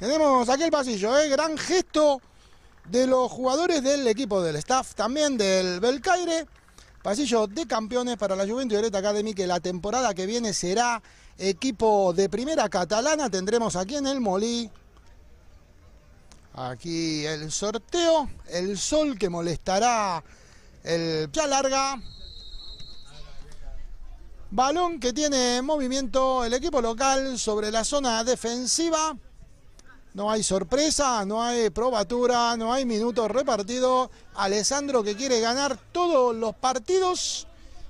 Tenemos aquí el pasillo, ¿eh? gran gesto de los jugadores del equipo del staff, también del Belcaire. Pasillo de campeones para la Juventud Violeta Academy, que la temporada que viene será equipo de primera catalana. Tendremos aquí en el Molí. Aquí el sorteo. El sol que molestará el ya larga. Balón que tiene movimiento el equipo local sobre la zona defensiva. No hay sorpresa, no hay probatura, no hay minutos repartido. Alessandro que quiere ganar todos los partidos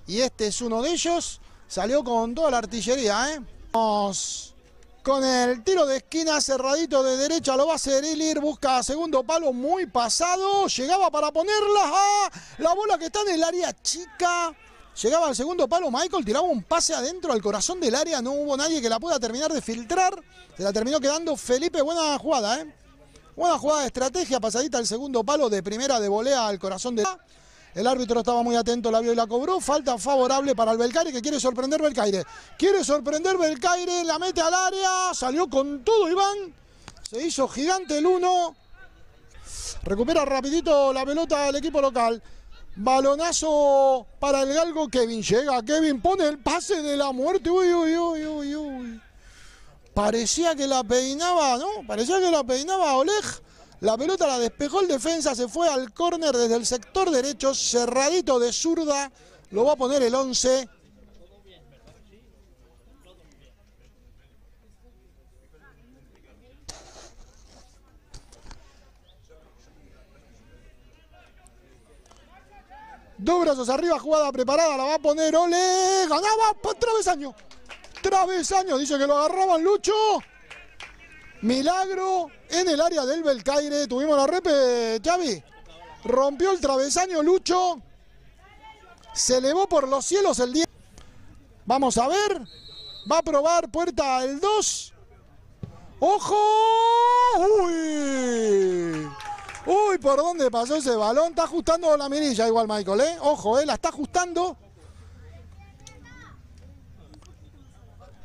y este es uno de ellos. Salió con toda la artillería. ¿eh? con el tiro de esquina cerradito de derecha. Lo va a hacer Ilir. Busca segundo palo muy pasado. Llegaba para ponerla. Ah, la bola que está en el área chica. Llegaba al segundo palo, Michael tiraba un pase adentro al corazón del área, no hubo nadie que la pueda terminar de filtrar. Se la terminó quedando Felipe, buena jugada, ¿eh? Buena jugada de estrategia, pasadita al segundo palo, de primera de volea al corazón del área. El árbitro estaba muy atento, la vio y la cobró. Falta favorable para el Belcaire que quiere sorprender Belcaire. Quiere sorprender Belcaire, la mete al área, salió con todo Iván. Se hizo gigante el uno. Recupera rapidito la pelota el equipo local. Balonazo para el galgo Kevin. Llega Kevin, pone el pase de la muerte. Uy, uy, uy, uy, uy. Parecía que la peinaba, ¿no? Parecía que la peinaba Oleg. La pelota la despejó el defensa, se fue al córner desde el sector derecho, cerradito de zurda. Lo va a poner el 11. Dos brazos arriba, jugada preparada, la va a poner Ole. Ganaba por travesaño. Travesaño, dice que lo agarraban Lucho. Milagro en el área del Belcaire. Tuvimos la repe, Xavi. Rompió el travesaño Lucho. Se elevó por los cielos el 10. Vamos a ver. Va a probar puerta el 2. ¡Ojo! ¡Uy! Uy, ¿por dónde pasó ese balón? Está ajustando la mirilla igual Michael, ¿eh? Ojo, ¿eh? La está ajustando.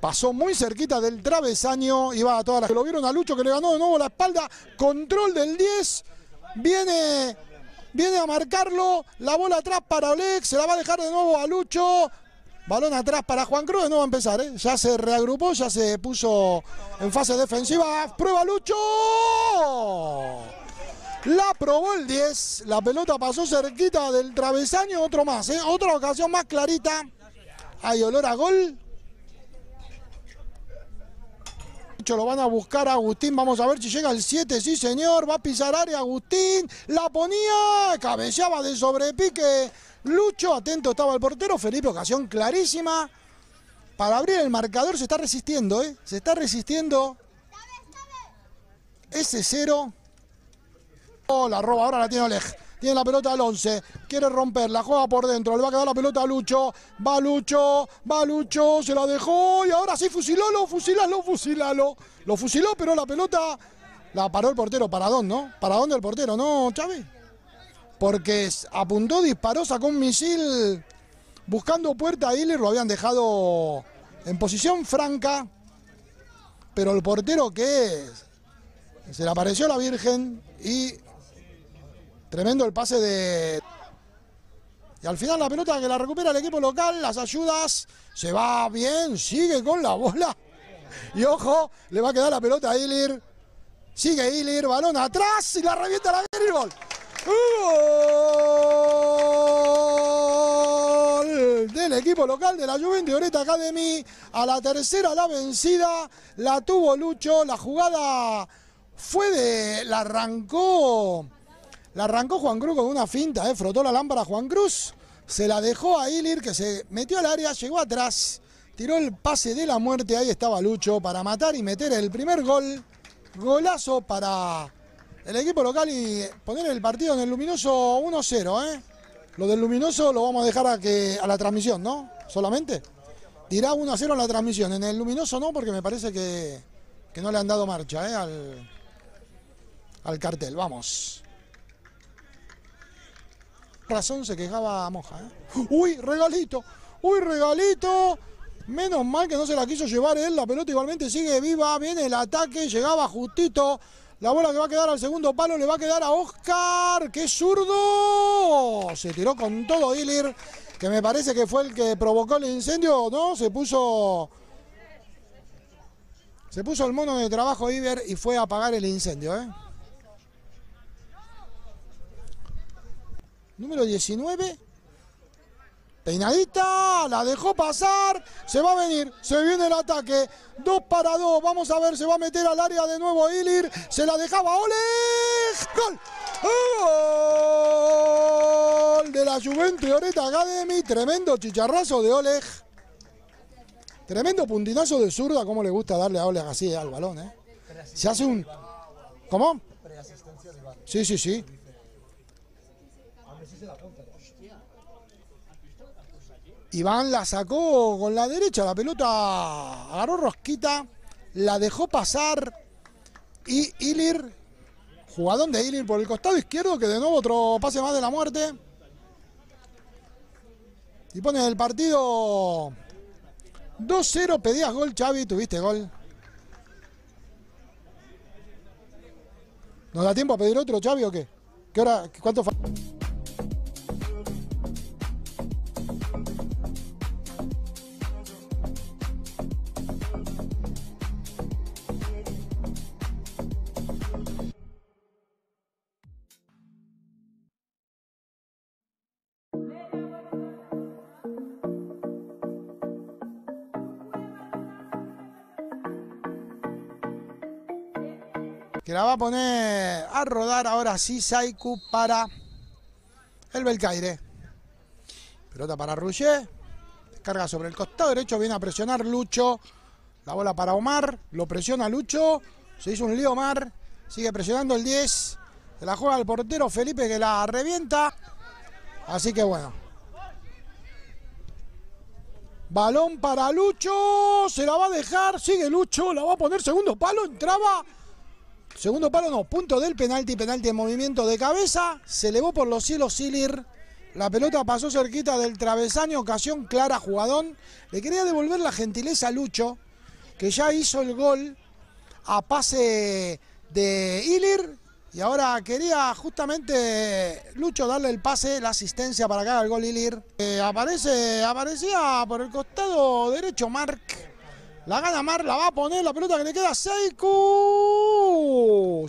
Pasó muy cerquita del travesaño y va a todas las que lo vieron a Lucho que le ganó de nuevo la espalda. Control del 10. Viene, viene a marcarlo. La bola atrás para Olex. Se la va a dejar de nuevo a Lucho. Balón atrás para Juan Cruz. no va a empezar. ¿eh? Ya se reagrupó, ya se puso en fase defensiva. Prueba Lucho. La probó el 10. La pelota pasó cerquita del travesaño. Otro más, ¿eh? Otra ocasión más clarita. Hay olor a gol. lo van a buscar a Agustín, vamos a ver si llega el 7, sí señor, va a pisar área Agustín, la ponía, cabeceaba de sobrepique, Lucho, atento estaba el portero, Felipe, ocasión clarísima, para abrir el marcador se está resistiendo, ¿eh? se está resistiendo ese cero. Oh, la roba, ahora la tiene Oleg. Tiene la pelota al 11, quiere romperla, juega por dentro, le va a quedar la pelota a Lucho, va Lucho, va Lucho, se la dejó y ahora sí fusilalo, fusilalo, fusilalo. Lo fusiló, pero la pelota la paró el portero, ¿para dónde? ¿no? ¿Para dónde el portero, ¿no, Chávez? Porque apuntó, disparó, sacó un misil buscando puerta a y lo habían dejado en posición franca, pero el portero que es, se le apareció la Virgen y Tremendo el pase de... Y al final la pelota que la recupera el equipo local, las ayudas, se va bien, sigue con la bola. Y ojo, le va a quedar la pelota a Ilir. Sigue Ilir, balón atrás y la revienta la guerra del equipo local de la Juventud Oreta Academy. A la tercera la vencida, la tuvo Lucho. La jugada fue de... la arrancó la arrancó Juan Cruz con una finta, eh, frotó la lámpara Juan Cruz. Se la dejó a Ilir que se metió al área, llegó atrás. Tiró el pase de la muerte, ahí estaba Lucho para matar y meter el primer gol. Golazo para el equipo local y poner el partido en el luminoso 1-0. ¿eh? Lo del luminoso lo vamos a dejar a, que, a la transmisión, ¿no? Solamente. Dirá 1-0 en la transmisión. En el luminoso no, porque me parece que, no le han dado marcha eh, al cartel. Vamos razón se quejaba a Moja. ¿eh? ¡Uy, regalito! ¡Uy, regalito! Menos mal que no se la quiso llevar él, la pelota igualmente sigue viva, viene el ataque, llegaba justito. La bola que va a quedar al segundo palo le va a quedar a Oscar, que zurdo. Se tiró con todo Ilir, que me parece que fue el que provocó el incendio, ¿no? Se puso... Se puso el mono de trabajo Iber y fue a apagar el incendio, ¿eh? Número 19. Peinadita, la dejó pasar, se va a venir, se viene el ataque, dos para dos, vamos a ver, se va a meter al área de nuevo Ilir, se la dejaba Oleg, gol, gol de la Juventus Oreta Academy, tremendo chicharrazo de Oleg, tremendo puntinazo de zurda, como le gusta darle a Oleg así al balón, ¿eh? Se hace un... ¿Cómo? Sí, sí, sí. Iván la sacó con la derecha, la pelota agarró rosquita, la dejó pasar y Ilir, jugadón de Ilir por el costado izquierdo, que de nuevo otro pase más de la muerte. Y pone el partido 2-0, pedías gol Xavi, tuviste gol. ¿Nos da tiempo a pedir otro Xavi o qué? ¿Qué hora? ¿Cuánto falta? que la va a poner a rodar ahora sí Saiku para el Belcaire. Pelota para Rouget. Carga sobre el costado derecho, viene a presionar Lucho. La bola para Omar, lo presiona Lucho. Se hizo un lío Omar, sigue presionando el 10. Se la juega el portero Felipe que la revienta. Así que bueno. Balón para Lucho, se la va a dejar, sigue Lucho, la va a poner segundo palo, entraba. Segundo palo no, punto del penalti, penalti en movimiento de cabeza, se elevó por los cielos Ilir. la pelota pasó cerquita del travesaño, ocasión clara, jugadón. Le quería devolver la gentileza a Lucho, que ya hizo el gol a pase de Ilir. Y ahora quería justamente Lucho darle el pase, la asistencia para que haga el gol Ilir. Eh, aparece, aparecía por el costado derecho Marc. La gana Marc, la va a poner, la pelota que le queda a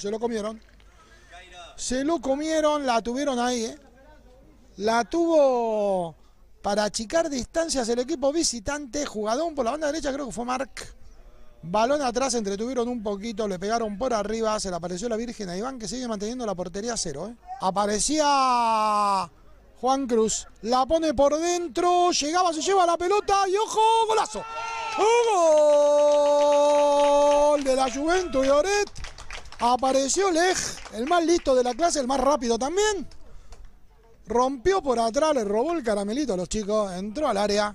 se lo comieron. Se lo comieron, la tuvieron ahí, ¿eh? La tuvo para achicar distancias el equipo visitante. Jugadón por la banda derecha, creo que fue Marc. Balón atrás, entretuvieron un poquito, le pegaron por arriba, se le apareció la Virgen a Iván que sigue manteniendo la portería cero. ¿eh? Aparecía Juan Cruz, la pone por dentro, llegaba, se lleva la pelota y ojo, golazo. ¡Oh, ¡Gol de la Juventus, Oret! Apareció Lej, el más listo de la clase, el más rápido también. Rompió por atrás, le robó el caramelito a los chicos, entró al área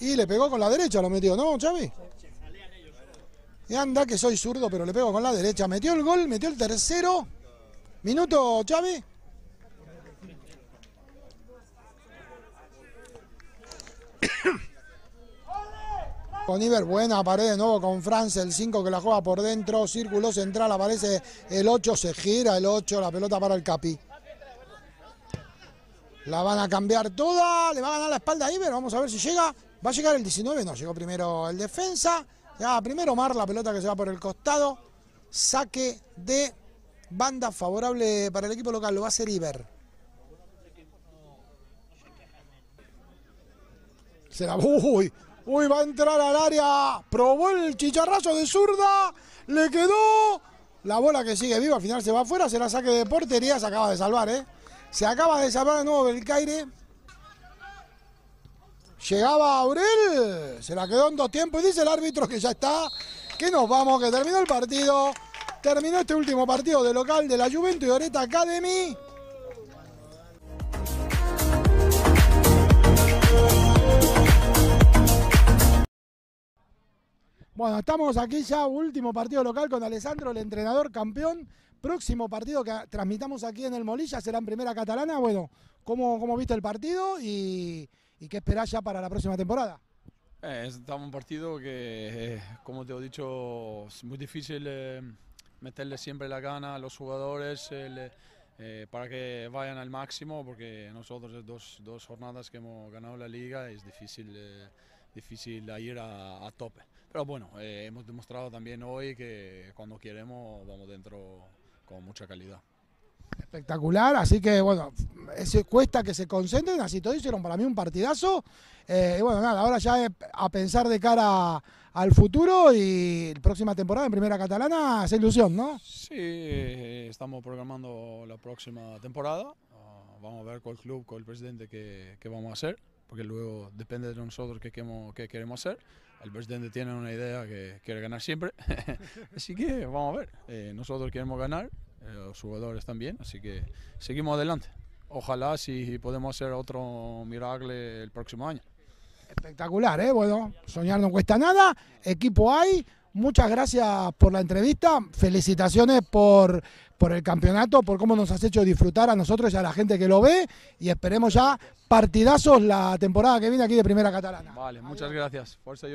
y le pegó con la derecha, lo metió, ¿no, Xavi? Y anda que soy zurdo, pero le pego con la derecha. Metió el gol, metió el tercero. Minuto, Chavi. Con Iber, buena pared de nuevo con France, el 5 que la juega por dentro, círculo central, aparece el 8, se gira el 8, la pelota para el Capi. La van a cambiar toda, le va a ganar la espalda a Iber, vamos a ver si llega. Va a llegar el 19, no, llegó primero el defensa. Ya primero Mar, la pelota que se va por el costado. Saque de banda favorable para el equipo local, lo va a hacer Iber. Será, uy, Uy, va a entrar al área. Probó el chicharrazo de zurda. Le quedó. La bola que sigue viva. Al final se va afuera. se la saque de portería. Se acaba de salvar, ¿eh? Se acaba de salvar de nuevo Belcaire. Llegaba Aurel. Se la quedó en dos tiempos. Y dice el árbitro que ya está. Que nos vamos. Que terminó el partido. Terminó este último partido de local de la Juventud y Oreta Academy. Bueno, estamos aquí ya, último partido local con Alessandro, el entrenador campeón. Próximo partido que transmitamos aquí en el Molilla será en Primera Catalana. Bueno, ¿cómo, cómo viste el partido y, qué esperas ya para la próxima temporada? Eh, estamos un partido que, eh, como te he dicho, es muy difícil eh, meterle siempre la gana a los jugadores eh, para que vayan al máximo, porque nosotros dos, dos jornadas que hemos ganado la liga es difícil, difícil ir a tope. Pero bueno, eh, hemos demostrado también hoy que cuando queremos vamos dentro con mucha calidad. Espectacular, así que bueno, eso cuesta que se concentren, así todo hicieron para mí un partidazo. Eh, bueno, nada, ahora ya a pensar de cara al futuro y la próxima temporada en Primera Catalana hace ilusión, ¿no? Sí, eh, estamos programando la próxima temporada. Ah, vamos a ver con el club, con el presidente qué vamos a hacer porque luego depende de nosotros qué queremos, qué queremos hacer. El presidente tiene una idea que quiere ganar siempre, así que vamos a ver. Eh, nosotros queremos ganar, eh, los jugadores también, así que seguimos adelante. Ojalá si podemos hacer otro Miracle el próximo año. Espectacular, ¿eh? Bueno, soñar no cuesta nada, equipo hay muchas gracias por la entrevista, felicitaciones por, por el campeonato, por cómo nos has hecho disfrutar a nosotros y a la gente que lo ve y esperemos ya partidazos la temporada que viene aquí de Primera Catalana. Vale, muchas gracias. Fuerza